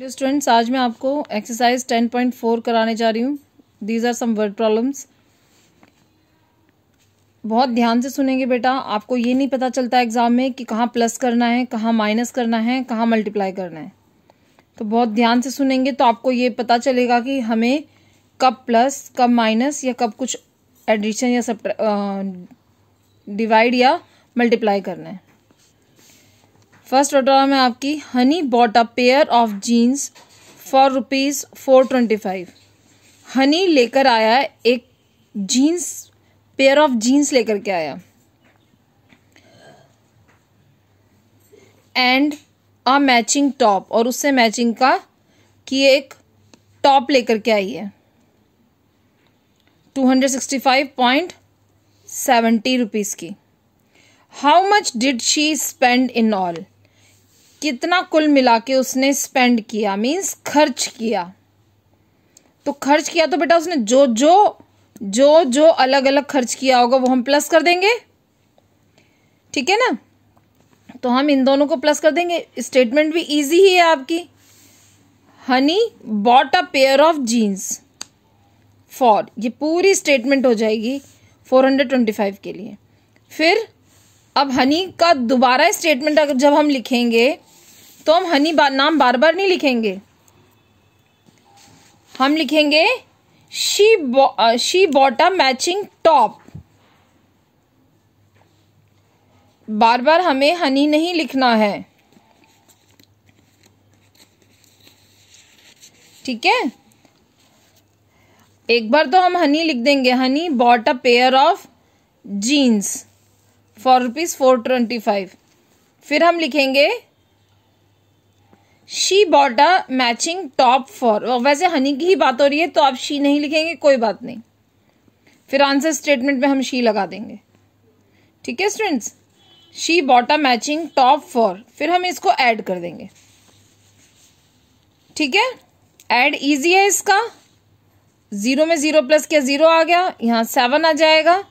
hello students आज मैं आपको एक्सरसाइज 10.4 कराने जा रही हूँ these are some word problems बहुत ध्यान से सुनेंगे बेटा आपको ये नहीं पता चलता एग्ज़ाम में कि कहाँ प्लस करना है कहाँ माइनस करना है कहाँ मल्टीप्लाई करना है तो बहुत ध्यान से सुनेंगे तो आपको ये पता चलेगा कि हमें कब प्लस कब माइनस या कब कुछ एडिशन या सब डिवाइड या मल्टीप्लाई करना है फर्स्ट ऑर्डर में आपकी Honey bought a pair of jeans for rupees four twenty five Honey लेकर आया है एक जीन्स पेयर ऑफ जीन्स लेकर के आया एंड अ मैचिंग टॉप और उससे मैचिंग का कि एक टॉप लेकर के आई है two hundred sixty five point seventy rupees की how much did she spend in all कितना कुल मिला के उसने स्पेंड किया मीन्स खर्च किया तो खर्च किया तो बेटा उसने जो जो जो जो अलग अलग खर्च किया होगा वो हम प्लस कर देंगे ठीक है ना तो हम इन दोनों को प्लस कर देंगे स्टेटमेंट भी इजी ही है आपकी Honey bought a pair of jeans for ये पूरी स्टेटमेंट हो जाएगी फोर हंड्रेड ट्वेंटी फाइव के लिए फिर अब हनी का दोबारा स्टेटमेंट अगर जब हम लिखेंगे तो हम हनी बा, नाम बार बार नहीं लिखेंगे हम लिखेंगे she she bought a matching top बार बार हमें हनी नहीं लिखना है ठीक है एक बार तो हम हनी लिख देंगे Honey bought a pair of jeans for rupees four twenty five फिर हम लिखेंगे she bought a matching top for वैसे हनी की ही बात हो रही है तो आप शी नहीं लिखेंगे कोई बात नहीं फिर आंसर स्टेटमेंट में हम शी लगा देंगे ठीक है students she bought a matching top for फिर हम इसको ऐड कर देंगे ठीक है ऐड इजी है इसका जीरो में जीरो प्लस क्या जीरो आ गया यहाँ सेवन आ जाएगा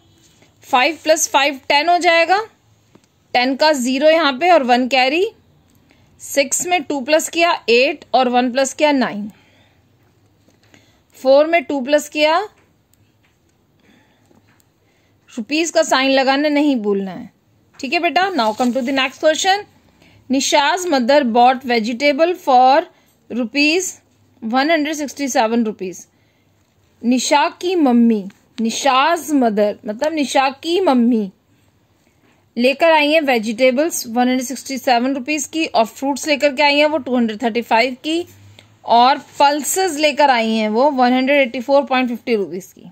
फाइव प्लस फाइव टेन हो जाएगा टेन का ज़ीरो यहाँ पे और वन कैरी सिक्स में टू प्लस किया एट और वन प्लस किया नाइन फोर में टू प्लस किया रुपीज़ का साइन लगाना नहीं भूलना है ठीक है बेटा now come to the next question Nisha's mother bought vegetable for rupees one hundred sixty seven rupees Nisha की मम्मी निशाज मदर मतलब निशा की मम्मी लेकर आई हैं वेजिटेबल्स 167 रुपीस की और फ्रूट्स लेकर के आई हैं वो 235 की और पल्सेस लेकर आई हैं वो 184.50 रुपीस की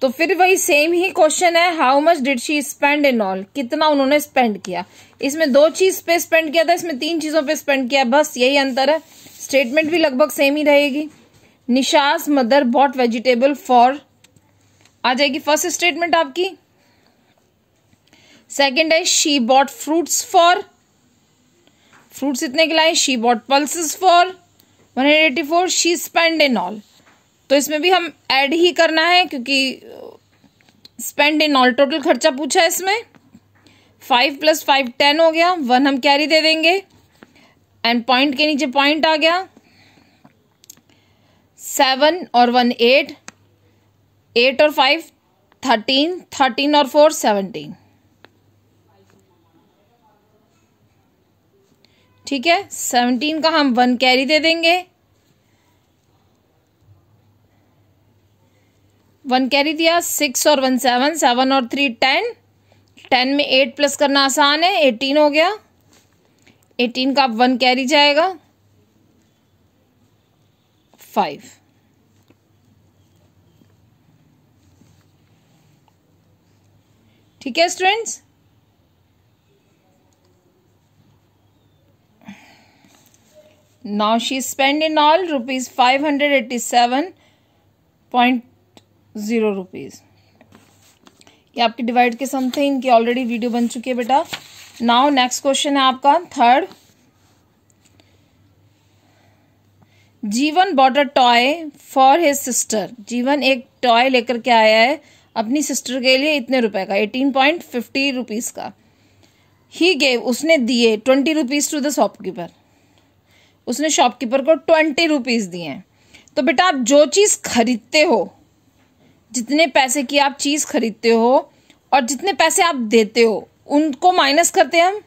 तो फिर वही सेम ही क्वेश्चन है how much did she spend in all कितना उन्होंने स्पेंड किया इसमें दो चीज पे स्पेंड किया था इसमें तीन चीजों पे स्पेंड किया बस यही अंतर है स्टेटमेंट भी लगभग सेम ही रहेगी Nisha's mother bought vegetable for आ जाएगी फर्स्ट स्टेटमेंट आपकी सेकेंड है she bought fruits for fruits इतने के लाए she bought pulses for one hundred eighty four she spend in all तो इसमें भी हम ऐड ही करना है क्योंकि स्पेंड इन ऑल टोटल खर्चा पूछा है इसमें फाइव प्लस फाइव टेन हो गया वन हम कैरी दे देंगे एंड पॉइंट के नीचे पॉइंट आ गया सेवन और वन एट एट और फाइव थर्टीन थर्टीन और फोर सेवनटीन ठीक है सेवनटीन का हम वन कैरी दे देंगे वन कैरी दिया सिक्स और वन सेवन सेवन और थ्री टेन टेन में एट प्लस करना आसान है एटीन हो गया एटीन का वन कैरी जाएगा फाइव ठीक है students rupees five hundred eighty seven point zero rupees ये आपके डिवाइड के सम थे इनकी ऑलरेडी वीडियो बन चुकी है बेटा नाउ नेक्स्ट क्वेश्चन है आपका third Jeevan bought a toy for his sister Jeevan एक टॉय लेकर के आया है अपनी सिस्टर के लिए इतने रुपए का एटीन पॉइंट फिफ्टी रुपीज़ का ही गेव उसने दिए twenty rupees to the shopkeeper उसने शॉपकीपर को ट्वेंटी रुपीज़ दिए हैं तो बेटा आप जो चीज़ खरीदते हो जितने पैसे की आप चीज़ खरीदते हो और जितने पैसे आप देते हो उनको माइनस करते हैं हम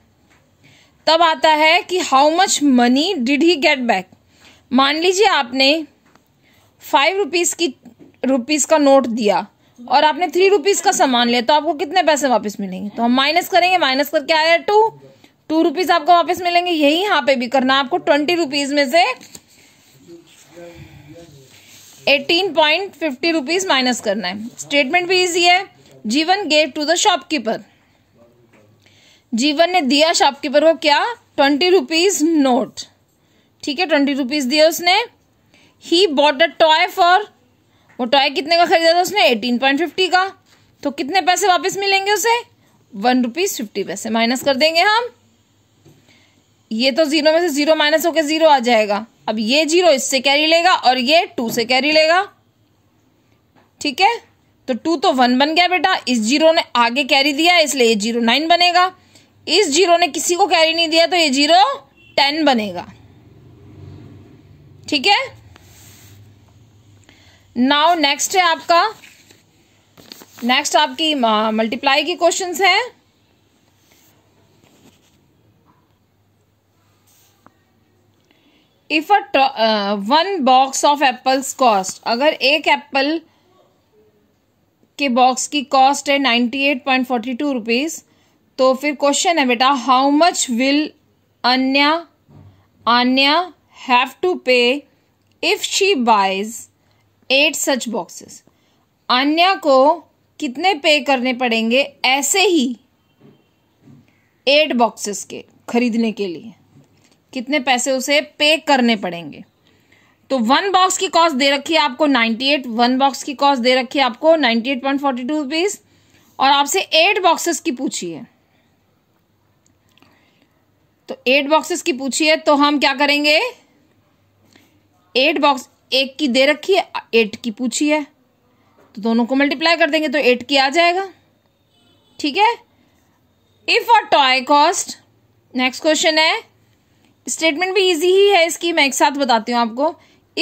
तब आता है कि how much money did he get back मान लीजिए आपने फाइव रुपीज़ की रुपीज़ का नोट दिया और आपने थ्री रुपीज का सामान लिया तो आपको कितने पैसे वापस मिलेंगे तो हम माइनस करेंगे माइनस करके आया टू टू रुपीज आपको वापस मिलेंगे यही यहाँ पे भी करना आपको ट्वेंटी रुपीज में से eighteen point fifty rupees minus करना है स्टेटमेंट भी इजी है जीवन गेव टू द शॉपकीपर जीवन ने दिया शॉपकीपर को क्या ट्वेंटी रुपीज नोट ठीक है ट्वेंटी रुपीज दिया उसने he bought a toy for वो टॉय कितने का खरीदा था उसने एटीन पॉइंट फिफ्टी का तो कितने पैसे वापस मिलेंगे उसे वन रुपीज़ फिफ्टी पैसे माइनस कर देंगे हम ये तो जीरो में से जीरो माइनस होकर जीरो आ जाएगा अब ये जीरो इससे कैरी लेगा और ये टू से कैरी लेगा ठीक है तो टू तो वन बन गया बेटा इस जीरो ने आगे कैरी दिया इसलिए ये जीरो नाइन बनेगा इस जीरो ने किसी को कैरी नहीं दिया तो ये जीरो टेन बनेगा ठीक है नाउ नेक्स्ट है आपका नेक्स्ट आपकी मल्टीप्लाई की क्वेश्चंस है if a one box of apples cost अगर एक एप्पल के बॉक्स की कॉस्ट है ninety eight point forty two rupees तो फिर क्वेश्चन है बेटा how much will Anya Anya have to pay if she buys eight such boxes Anya को कितने पे करने पड़ेंगे ऐसे ही एट बॉक्सेस के खरीदने के लिए कितने पैसे उसे पे करने पड़ेंगे तो वन बॉक्स की कॉस्ट दे रखी है आपको एट वन बॉक्स की कॉस्ट दे रखी है आपको ninety eight point forty two rupees और आपसे एट बॉक्सेस की पूछी है तो एट बॉक्सेस की पूछी है तो हम क्या करेंगे एट बॉक्स एक की दे रखी है एट की पूछी है तो दोनों को मल्टीप्लाई कर देंगे तो एट की आ जाएगा ठीक है if a toy cost next question है स्टेटमेंट भी इजी ही है इसकी मैं एक साथ बताती हूँ आपको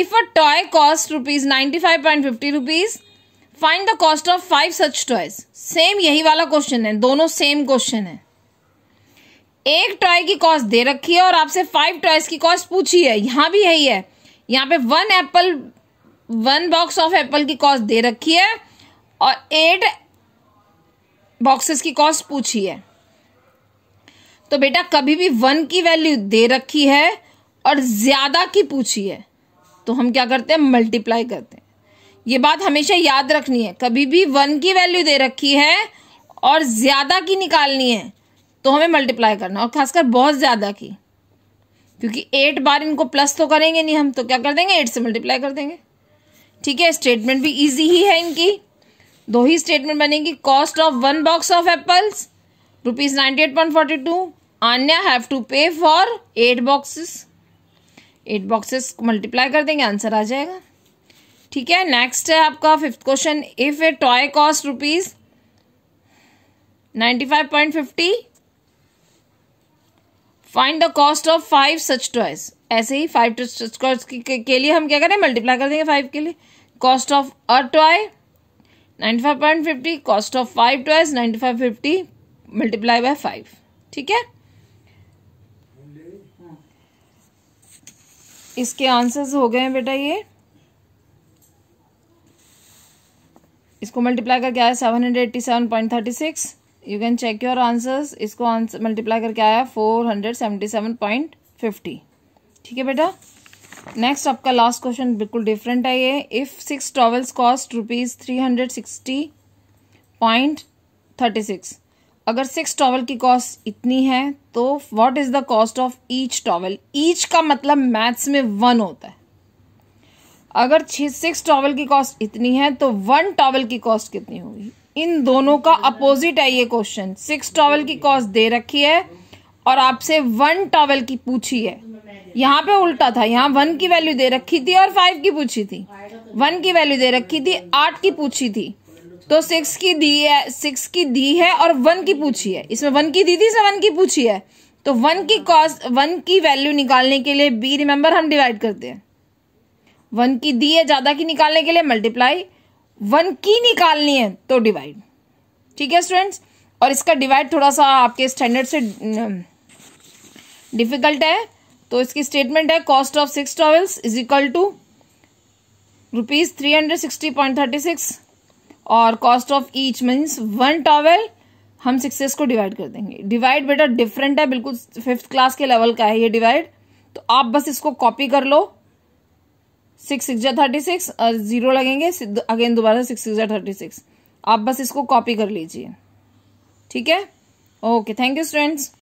if a toy cost rupees ninety five point fifty rupees find the cost of five such toys same यही वाला क्वेश्चन है दोनों सेम क्वेश्चन है एक टॉय की कॉस्ट दे रखी है और आपसे फाइव टॉयज की कॉस्ट पूछी है यहां भी यही है यहाँ पे one apple one box of apple की कॉस्ट दे रखी है और एट बॉक्सेस की कॉस्ट पूछी है तो बेटा कभी भी वन की वैल्यू दे रखी है और ज्यादा की पूछी है तो हम क्या करते हैं मल्टीप्लाई करते हैं ये बात हमेशा याद रखनी है कभी भी वन की वैल्यू दे रखी है और ज्यादा की निकालनी है तो हमें मल्टीप्लाई करना और खासकर बहुत ज्यादा की क्योंकि एट बार इनको प्लस तो करेंगे नहीं हम तो क्या कर देंगे एट से मल्टीप्लाई कर देंगे ठीक है स्टेटमेंट भी इजी ही है इनकी दो ही स्टेटमेंट बनेगी cost of one box of apples rupees ninety eight point forty two Anya have to pay for eight boxes eight boxes को मल्टीप्लाई कर देंगे आंसर आ जाएगा ठीक है नेक्स्ट है आपका fifth question if a toy cost rupees ninety five point fifty find the cost of five such toys ऐसे ही फाइव टॉयज के लिए हम क्या करें मल्टीप्लाई कर देंगे फाइव के लिए cost of a toy ninety five point fifty cost of five toys ninety five fifty multiply by five ठीक है इसके आंसर्स हो गए हैं बेटा ये इसको मल्टीप्लाई करके आया seven hundred eighty seven point thirty six you can check your answers इसको आंसर मल्टीप्लाई करके आया four hundred seventy seven point fifty ठीक है बेटा नेक्स्ट आपका लास्ट क्वेश्चन बिल्कुल डिफरेंट है ये if six towels cost rupees three hundred sixty point thirty six अगर सिक्स टॉवल की कॉस्ट इतनी है तो what is the cost of each towel each का मतलब मैथ्स में वन होता है अगर सिक्स टॉवल की कॉस्ट इतनी है तो वन टॉवल की कॉस्ट कितनी होगी इन दोनों का अपोजिट है ये क्वेश्चन सिक्स टॉवल की कॉस्ट दे रखी है और आपसे वन टॉवल की पूछी है यहाँ पे उल्टा था यहाँ वन की वैल्यू दे रखी थी और फाइव की पूछी थी वन की वैल्यू दे रखी थी आठ की पूछी थी तो सिक्स की दी है सिक्स की दी है और वन की पूछी है इसमें वन की दी थी इसमें वन की पूछी है तो वन की कॉस्ट वन की वैल्यू निकालने के लिए बी रिमेंबर हम डिवाइड करते हैं वन की दी है ज्यादा की निकालने के लिए मल्टीप्लाई वन की निकालनी है तो डिवाइड ठीक है स्टूडेंट्स और इसका डिवाइड थोड़ा सा आपके स्टैंडर्ड से डिफिकल्ट है तो इसकी स्टेटमेंट है cost of six towels is equal to rupees three hundred sixty point thirty six और cost of each means one towel हम सिक्सेस को डिवाइड कर देंगे डिवाइड बेटा डिफरेंट है बिल्कुल फिफ्थ क्लास के लेवल का है ये डिवाइड तो आप बस इसको कॉपी कर लो सिक्स सिक्स जै थर्टी सिक्स जीरो लगेंगे अगेन दोबारा सिक्स सिक्स जै थर्टी सिक्स आप बस इसको कॉपी कर लीजिए ठीक है ओके थैंक यू स्टूडेंट्स